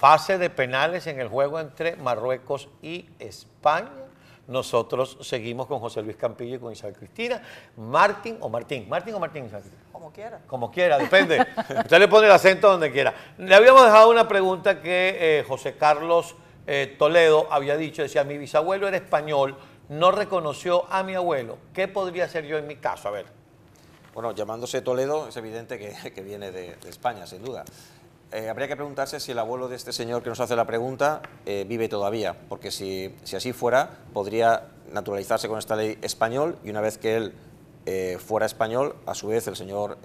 Fase de penales en el juego entre Marruecos y España. Nosotros seguimos con José Luis Campillo y con Isabel Cristina. Martín o Martín. Martín o Martín, Isabel. Como quiera. Como quiera, depende. Usted le pone el acento donde quiera. Le habíamos dejado una pregunta que eh, José Carlos eh, Toledo había dicho. Decía, mi bisabuelo era español, no reconoció a mi abuelo. ¿Qué podría hacer yo en mi caso? A ver. Bueno, llamándose Toledo es evidente que, viene de España, sin duda. Eh, habría que preguntarse si el abuelo de este señor que nos hace la pregunta eh, vive todavía, porque si, así fuera, podría naturalizarse con esta ley español y una vez que él eh, fuera español, a su vez el señor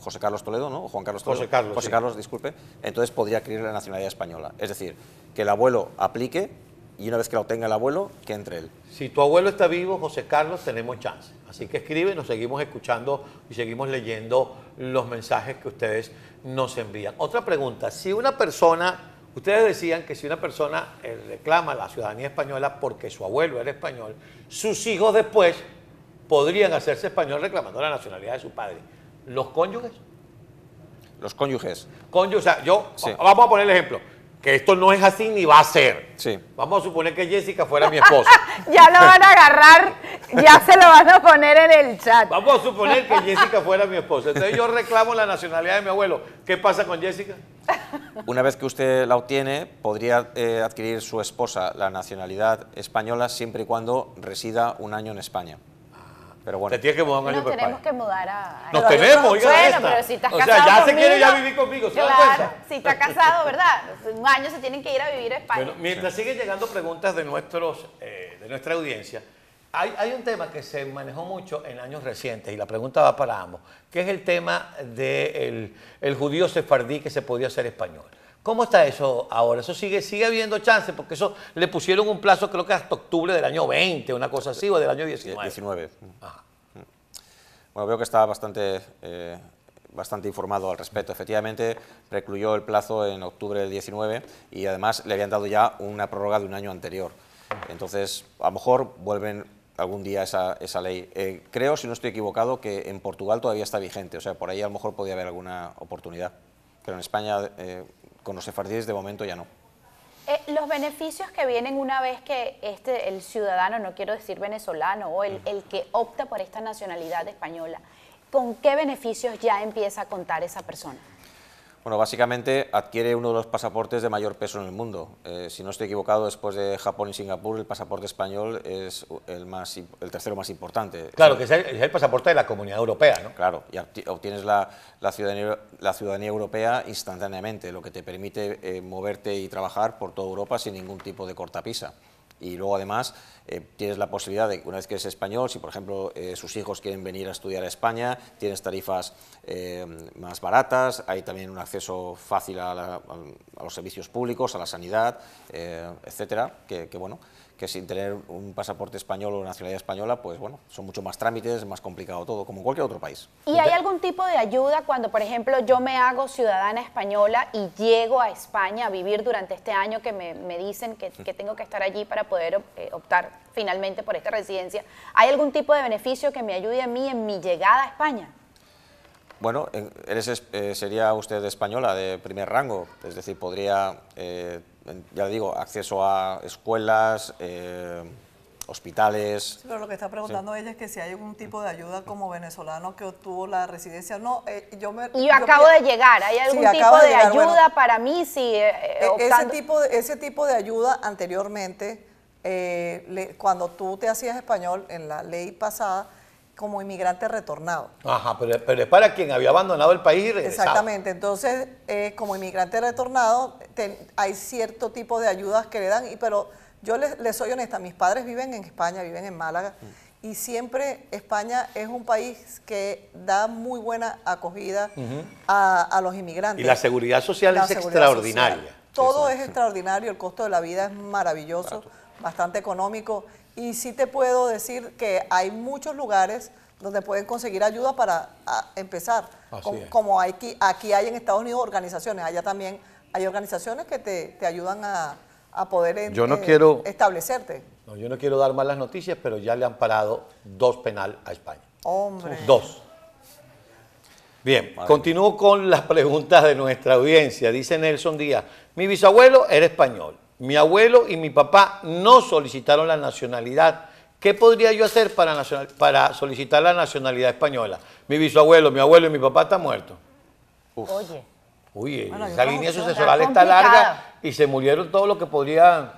José Carlos Toledo, ¿no? Juan Carlos Toledo. José Carlos. José Carlos, disculpe. Entonces podría adquirir la nacionalidad española. Es decir, que el abuelo aplique y una vez que lo tenga el abuelo, que entre él. Si tu abuelo está vivo, José Carlos, tenemos chance. Así que escriben, nos seguimos escuchando y seguimos leyendo los mensajes que ustedes nos envían. Otra pregunta, si una persona, ustedes decían que si una persona eh, reclama la ciudadanía española porque su abuelo era español, sus hijos después podrían hacerse español reclamando la nacionalidad de su padre. ¿Los cónyuges? Los cónyuges. Cónyuges, o sea, yo, vamos a poner el ejemplo que esto no es así ni va a ser. Sí. Vamos a suponer que Jessica fuera mi esposa. ya lo van a agarrar, ya se lo van a poner en el chat. Vamos a suponer que Jessica fuera mi esposa. Entonces yo reclamo la nacionalidad de mi abuelo. ¿Qué pasa con Jessica? Una vez que usted la obtiene, podría eh, adquirir su esposa la nacionalidad española siempre y cuando resida un año en España. Pero bueno. Te que mudar un Nos tenemos que mudar a... Nos tenemos, oiga Bueno, pero si estás O sea, ya se quiere ya vivir conmigo, ¿se Claro, si está casado, ¿verdad? Un año se tienen que ir a vivir a España. mientras siguen llegando preguntas de, nuestros, eh, de nuestra audiencia, hay, hay un tema que se manejó mucho en años recientes y la pregunta va para ambos, que es el tema del el judío sefardí que se podía hacer español. ¿Cómo está eso ahora? Eso sigue, sigue habiendo chance, porque eso le pusieron un plazo creo que hasta octubre del año 20, una cosa así, o del año 19. 19. Eh, mm. Bueno, veo que está bastante, eh, bastante informado al respecto. Efectivamente, precluyó el plazo en octubre del 19 y además le habían dado ya una prórroga de un año anterior. Entonces, a lo mejor vuelven algún día esa, esa ley. Eh, creo, si no estoy equivocado, que en Portugal todavía está vigente, o sea, por ahí a lo mejor podría haber alguna oportunidad. Pero en España con los sefardíes de momento ya no. Eh, los beneficios que vienen una vez que este, el ciudadano, no quiero decir venezolano, o el, el que opta por esta nacionalidad española, ¿con qué beneficios ya empieza a contar esa persona? Bueno, básicamente adquiere uno de los pasaportes de mayor peso en el mundo. Eh, si no estoy equivocado, después de Japón y Singapur, el pasaporte español es el, más, el tercero más importante. Claro, que es el, pasaporte de la Comunidad Europea, ¿no? Claro, y obtienes la, ciudadanía, europea instantáneamente, lo que te permite eh, moverte y trabajar por toda Europa sin ningún tipo de cortapisa y luego además eh, tienes la posibilidad de, una vez que eres español, si por ejemplo eh, sus hijos quieren venir a estudiar a España, tienes tarifas eh, más baratas, hay también un acceso fácil a, los servicios públicos, a la sanidad, etcétera, que bueno, que sin tener un pasaporte español o nacionalidad española, pues bueno, son mucho más trámites, más complicado todo, como en cualquier otro país. ¿Y hay algún tipo de ayuda cuando, por ejemplo, yo me hago ciudadana española y llego a España a vivir durante este año que me, dicen que, tengo que estar allí para poder eh, optar finalmente por esta residencia? ¿Hay algún tipo de beneficio que me ayude a mí en mi llegada a España? Bueno, eh, sería usted española de primer rango, es decir, podría... Eh, ya digo, acceso a escuelas, eh, hospitales. pero lo que está preguntando ella es que si hay algún tipo de ayuda como venezolano que obtuvo la residencia. No, eh, yo me. Y acabo de llegar. ¿Hay algún tipo de, ayuda para mí? Si, eh, e, ese, tipo de, ayuda anteriormente, cuando tú te hacías español en la ley pasada, como inmigrante retornado. Ajá, pero, es para quien había abandonado el país Exactamente, entonces como inmigrante retornado hay cierto tipo de ayudas que le dan, y, pero yo les, soy honesta, mis padres viven en España, viven en Málaga, mm. y siempre España es un país que da muy buena acogida a, los inmigrantes. Y la seguridad social es extraordinaria. Todo es extraordinario, el costo de la vida es maravilloso, bastante económico, y sí te puedo decir que hay muchos lugares donde pueden conseguir ayuda para empezar. Como, aquí hay en Estados Unidos organizaciones, allá también hay organizaciones que te, ayudan a, poder eh, establecerte. No, yo no quiero dar malas noticias, pero ya le han parado dos penal a España. Hombre. Dos. Bien, continúo con las preguntas de nuestra audiencia. Dice Nelson Díaz, mi bisabuelo era español, mi abuelo y mi papá no solicitaron la nacionalidad. ¿Qué podría yo hacer para, nacional, para solicitar la nacionalidad española? Mi bisabuelo, mi abuelo y mi papá están muertos. Oye. Uy, línea sucesoral está larga y se murieron todos los que podrían...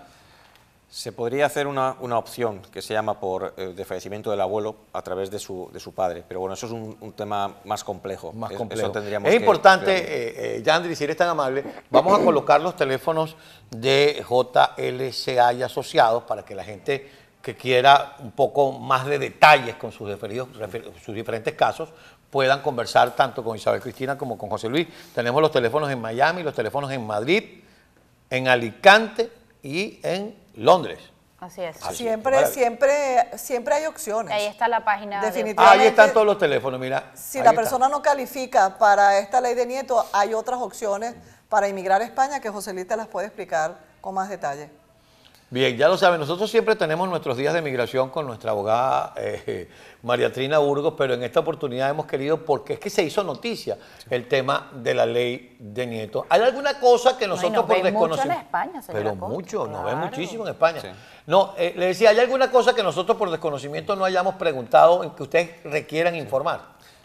Se podría hacer una, opción que se llama por eh, desfallecimiento del abuelo a través de su, de su padre, pero bueno, eso es un, tema más complejo. Más complejo. tendríamos es importante, eh, eh, Yandri, si eres tan amable, vamos a colocar los teléfonos de JLCA asociados para que la gente que quiera un poco más de detalles con sus, sus diferentes casos, puedan conversar tanto con Isabel Cristina como con José Luis. Tenemos los teléfonos en Miami, los teléfonos en Madrid, en Alicante y en Londres. Así es. siempre, siempre, siempre hay opciones. Ahí está la página. Definitivamente. Ah, ahí están todos los teléfonos, mira. Si la persona no califica para esta ley de nieto, hay otras opciones para emigrar a España que José Luis te las puede explicar con más detalle. Bien, ya lo saben, nosotros siempre tenemos nuestros días de migración con nuestra abogada eh, María Trina Burgos, pero en esta oportunidad hemos querido, porque es que se hizo noticia el tema de la ley de Nieto. ¿Hay alguna cosa que nosotros por desconocimiento... Pero mucho, no ve muchísimo en España. No, eh, le decía, ¿hay alguna cosa que nosotros por desconocimiento no hayamos preguntado en que ustedes requieran informar?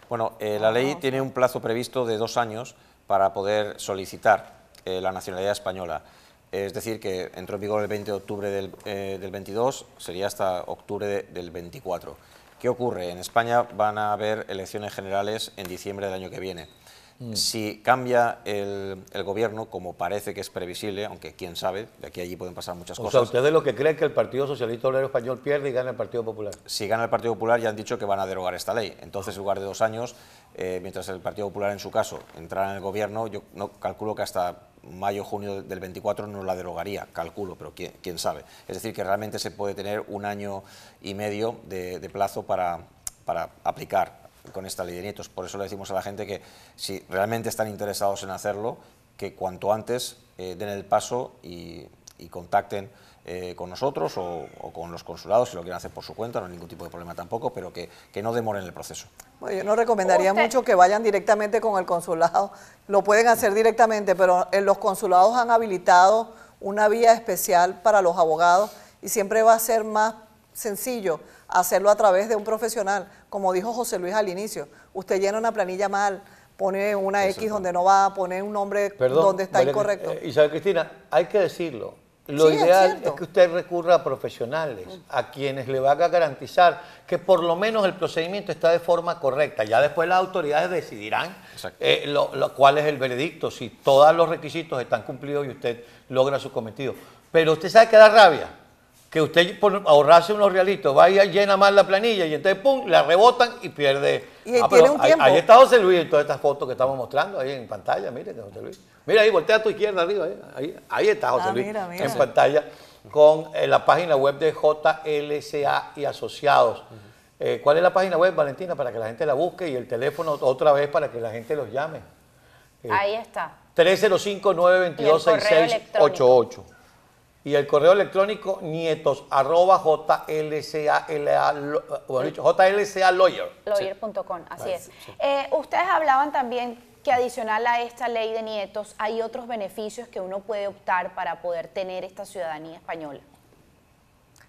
Bueno, eh, la ley tiene un plazo previsto de dos años para poder solicitar la nacionalidad española. Es decir, que entró en vigor el 20 de octubre del, 22, eh, sería hasta octubre del 24. ¿Qué ocurre? En España van a haber elecciones generales en diciembre del año que viene. Mm. Si cambia el, gobierno, como parece que es previsible, aunque quién sabe, de aquí a allí pueden pasar muchas cosas. O sea, ¿ustedes lo que creen que el Partido Socialista Obrero Español pierde y gana el Partido Popular? Si gana el Partido Popular ya han dicho que van a derogar esta ley. Entonces, en lugar de dos años, eh, mientras el Partido Popular, en su caso, entrara en el gobierno, yo no calculo que hasta mayo-junio del 24 no la derogaría, calculo, pero quién, sabe. Es decir, que realmente se puede tener un año y medio de, plazo para, aplicar con esta ley de nietos. Por eso le decimos a la gente que si realmente están interesados en hacerlo, que cuanto antes eh, den el paso y contacten eh, con nosotros o, con los consulados, si lo quieren hacer por su cuenta, no hay ningún tipo de problema tampoco, pero que, que no demoren el proceso. Bueno, yo no recomendaría mucho que vayan directamente con el consulado, lo pueden hacer directamente, pero en eh, los consulados han habilitado una vía especial para los abogados y siempre va a ser más sencillo hacerlo a través de un profesional. Como dijo José Luis al inicio, usted llena una planilla mal, pone una X donde no va, pone un nombre donde está incorrecto. Y eh, Isabel Cristina, hay que decirlo, lo ideal es, que usted recurra a profesionales, a quienes le van a garantizar que por lo menos el procedimiento está de forma correcta. Ya después las autoridades decidirán eh, lo, cuál es el veredicto, si todos los requisitos están cumplidos y usted logra su cometido. Pero usted sabe que da rabia, que usted por ahorrarse unos realitos, vaya, llena más la planilla y entonces, ¡pum!, la rebotan y pierde Ah, ahí, está José Luis en todas estas fotos que estamos mostrando ahí en pantalla. mire José Luis. Mira ahí, voltea a tu izquierda arriba. Eh, ahí, está José ah, Luis en pantalla con eh, la página web de JLCA y Asociados. Eh, ¿Cuál es la página web, Valentina, para que la gente la busque y el teléfono otra vez para que la gente los llame? ahí está. 305-922-6688 y el correo electrónico nietos arroba jlca, Lawyer.com, así es. Eh, ustedes hablaban también que adicional a esta ley de nietos hay otros beneficios que uno puede optar para poder tener esta ciudadanía española.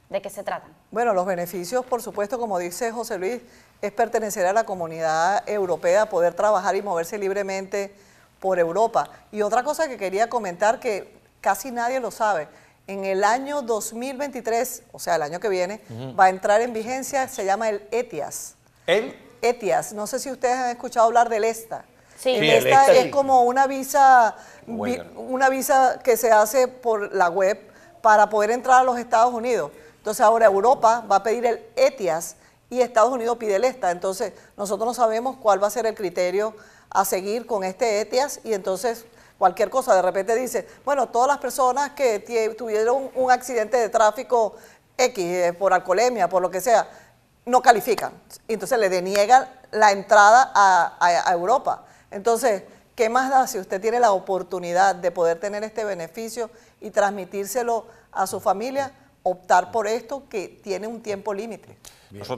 ¿De qué se tratan? Bueno, los beneficios, por supuesto, como dice José Luis, es pertenecer a la comunidad europea, poder trabajar y moverse libremente por Europa. Y otra cosa que quería comentar que casi nadie lo sabe, en el año 2023, o sea, el año que viene, va a entrar en vigencia, se llama el ETIAS. ¿El? ETIAS. No sé si ustedes han escuchado hablar del ESTA. Sí. El ESTA, el e e es como una visa, una visa que se hace por la web para poder entrar a los Estados Unidos. Entonces ahora Europa va a pedir el ETIAS y Estados Unidos pide el ESTA. Entonces nosotros no sabemos cuál va a ser el criterio a seguir con este ETIAS y entonces cualquier cosa. De repente dice, bueno, todas las personas que tuvieron un accidente de tráfico X, eh, por alcoholemia, por lo que sea, no califican. Entonces le deniegan la entrada a Europa. Entonces, ¿qué más da si usted tiene la oportunidad de poder tener este beneficio y transmitírselo a su familia? Optar por esto que tiene un tiempo límite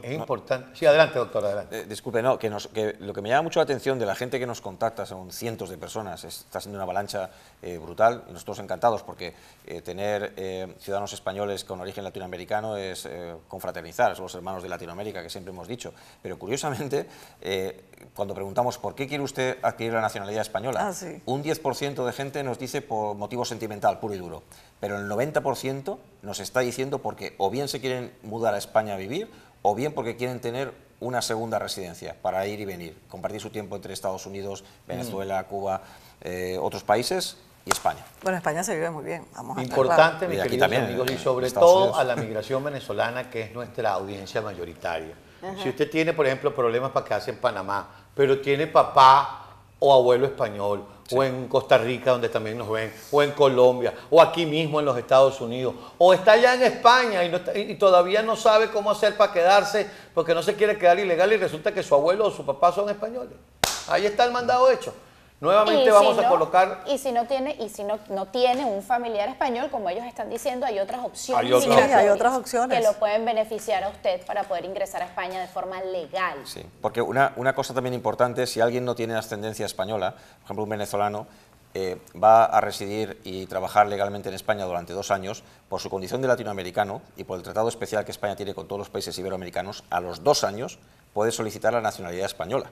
es importante. Sí, adelante, doctor, adelante. Eh, disculpe, no, que, lo que me llama mucho la atención de la gente que nos contacta, son cientos de personas, está siendo una avalancha eh, brutal, y nosotros encantados porque eh, tener ciudadanos españoles con origen latinoamericano es confraternizar, son los hermanos de Latinoamérica, que siempre hemos dicho. Pero curiosamente, cuando preguntamos por qué quiere usted adquirir la nacionalidad española, ah, un 10% de gente nos dice por motivo sentimental, puro y duro, pero el 90% nos está diciendo porque o bien se quieren mudar a España a vivir, o bien porque quieren tener una segunda residencia para ir y venir, compartir su tiempo entre Estados Unidos, mm. Venezuela, Cuba, eh, otros países y España. Bueno, España se vive muy bien. Vamos a Importante, mis queridos también, amigos, y sobre todo a la migración venezolana, que es nuestra audiencia mayoritaria. Si usted tiene, por ejemplo, problemas para quedarse en Panamá, pero tiene papá o abuelo español, o en Costa Rica donde también nos ven, o en Colombia, o aquí mismo en los Estados Unidos, o está allá en España y, todavía no sabe cómo hacer para quedarse porque no se quiere quedar ilegal y resulta que su abuelo o su papá son españoles. Ahí está el mandado hecho. Nuevamente vamos a colocar. Y si no tiene, y si no, no tiene un familiar español, como ellos están diciendo, hay otras opciones. Hay, otras, opciones. Que lo pueden beneficiar a usted para poder ingresar a España de forma legal. Sí, porque una, cosa también importante, si alguien no tiene ascendencia española, por ejemplo un venezolano, eh, va a residir y trabajar legalmente en España durante dos años, por su condición de latinoamericano y por el tratado especial que España tiene con todos los países iberoamericanos, a los dos años puede solicitar la nacionalidad española.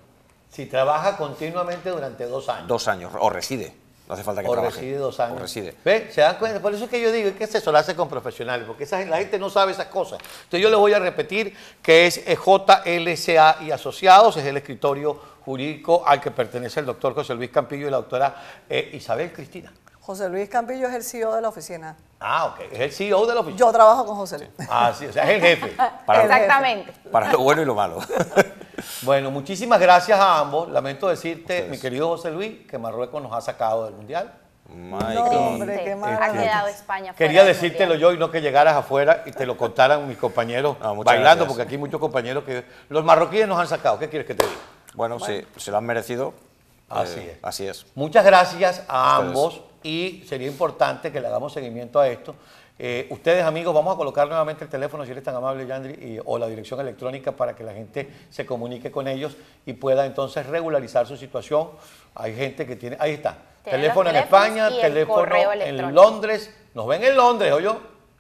Si trabaja continuamente durante dos años. Dos años, o reside. No hace falta que o reside dos años. O ¿Se dan cuenta? Por eso es que yo digo, que eso? lo hace con profesionales? Porque esa, la gente no sabe esas cosas. Entonces yo les voy a repetir que es eh, JLCA y Asociados, es el escritorio jurídico al que pertenece el doctor José Luis Campillo y la doctora eh, Isabel Cristina. José Luis Campillo es el CEO de la oficina. Ah, ok. Es el CEO de la oficina. Yo trabajo con José Luis. Ah, sí, o sea, es el jefe. Exactamente. para lo bueno y lo malo. Bueno, muchísimas gracias a ambos. Lamento decirte, mi querido José Luis, que Marruecos nos ha sacado del Mundial. No, hombre, qué este, ha quedado España Quería decírtelo yo y no que llegaras afuera y te lo contaran mis compañeros bailando, porque aquí muchos compañeros que... Los marroquíes nos han sacado, ¿qué quieres que te diga? Bueno, Sí, se lo han merecido. Así eh, es. Así es. Muchas gracias a ambos y sería importante que le hagamos seguimiento a esto, eh, ustedes, amigos, vamos a colocar nuevamente el teléfono, si eres tan amable, Yandri, o la dirección electrónica para que la gente se comunique con ellos y pueda entonces regularizar su situación. Hay gente que tiene, ahí está, teléfono en España, teléfono en Londres, nos ven en Londres, oye,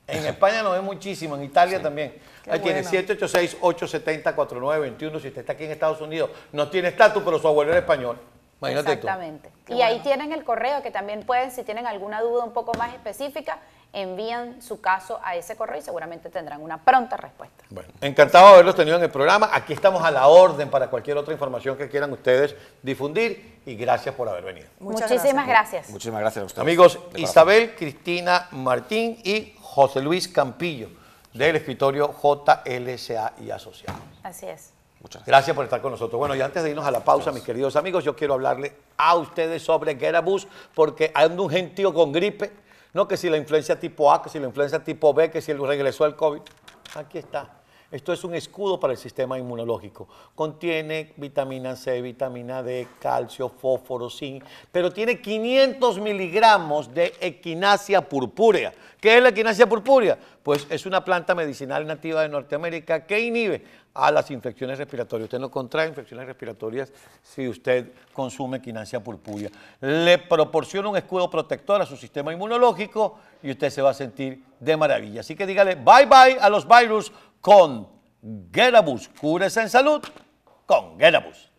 en España nos ven muchísimo, en Italia también. Ahí tiene 786-870-4921. Si usted está aquí en Estados Unidos, no tiene estatus, pero su abuelo era español. Exactamente. Y ahí tienen el correo que también pueden, si tienen alguna duda un poco más específica, envían su caso a ese correo y seguramente tendrán una pronta respuesta. Bueno, encantado de haberlos tenido en el programa. Aquí estamos a la orden para cualquier otra información que quieran ustedes difundir y gracias por haber venido. Muchísimas gracias. Muchísimas gracias a ustedes. Amigos, Isabel, Cristina Martín y José Luis Campillo del escritorio JLSA y Asociados. Así es. Muchas gracias. por estar con nosotros. Bueno, y antes de irnos a la pausa, mis queridos amigos, yo quiero hablarle a ustedes sobre Gerabus, porque hay un gentío con gripe, no que si la influencia tipo A, que si la influencia tipo B, que si regresó el COVID. Aquí está. Esto es un escudo para el sistema inmunológico. Contiene vitamina C, vitamina D, calcio, fósforo, zinc, pero tiene 500 miligramos de equinacia purpúrea. ¿Qué es la equinacia purpúrea? pues es una planta medicinal nativa de Norteamérica que inhibe a las infecciones respiratorias. Usted no contrae infecciones respiratorias si usted consume quinancia purpúrea. Le proporciona un escudo protector a su sistema inmunológico y usted se va a sentir de maravilla. Así que dígale bye bye a los virus con Gerabus. Cúrese en salud con Gerabus.